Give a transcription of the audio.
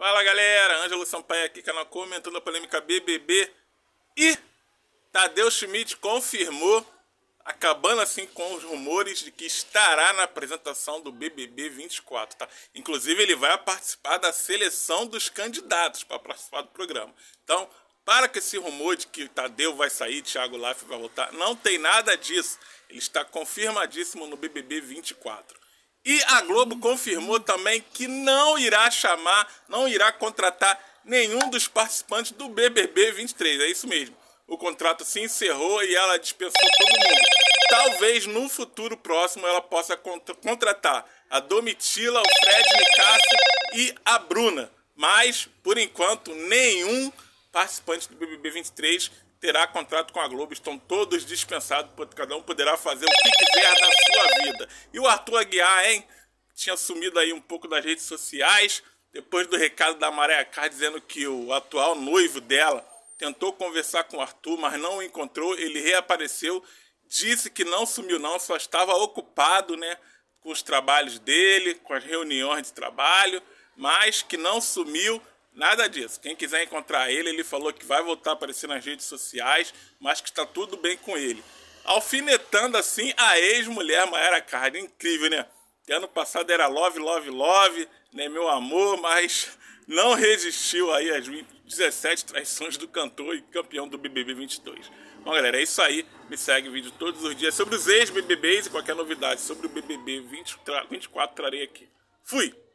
Fala galera, Ângelo Sampaio aqui, canal comentando a polêmica BBB e Tadeu Schmidt confirmou, acabando assim com os rumores de que estará na apresentação do BBB 24, tá? Inclusive ele vai participar da seleção dos candidatos para participar do programa. Então, para com esse rumor de que Tadeu vai sair, Thiago Life vai voltar, não tem nada disso. Ele está confirmadíssimo no BBB 24. E a Globo confirmou também que não irá chamar, não irá contratar nenhum dos participantes do BBB 23. É isso mesmo. O contrato se encerrou e ela dispensou todo mundo. Talvez no futuro próximo ela possa contratar a Domitila, o Fred Nicasso e a Bruna. Mas, por enquanto, nenhum participante do BBB 23 terá contrato com a Globo. Estão todos dispensados, cada um poderá fazer o que quiser na sua e o Arthur Aguiar, hein? Tinha sumido aí um pouco das redes sociais, depois do recado da Maria Carr dizendo que o atual noivo dela tentou conversar com o Arthur, mas não o encontrou. Ele reapareceu, disse que não sumiu não, só estava ocupado, né, com os trabalhos dele, com as reuniões de trabalho, mas que não sumiu, nada disso. Quem quiser encontrar ele, ele falou que vai voltar a aparecer nas redes sociais, mas que está tudo bem com ele alfinetando assim a ex-mulher Mayara Card. Incrível, né? Ano passado era love, love, love, né, meu amor, mas não resistiu aí às 17 traições do cantor e campeão do BBB 22. Bom, galera, é isso aí. Me segue vídeo todos os dias sobre os ex-BBBs e qualquer novidade sobre o BBB 20, 24 trarei aqui. Fui!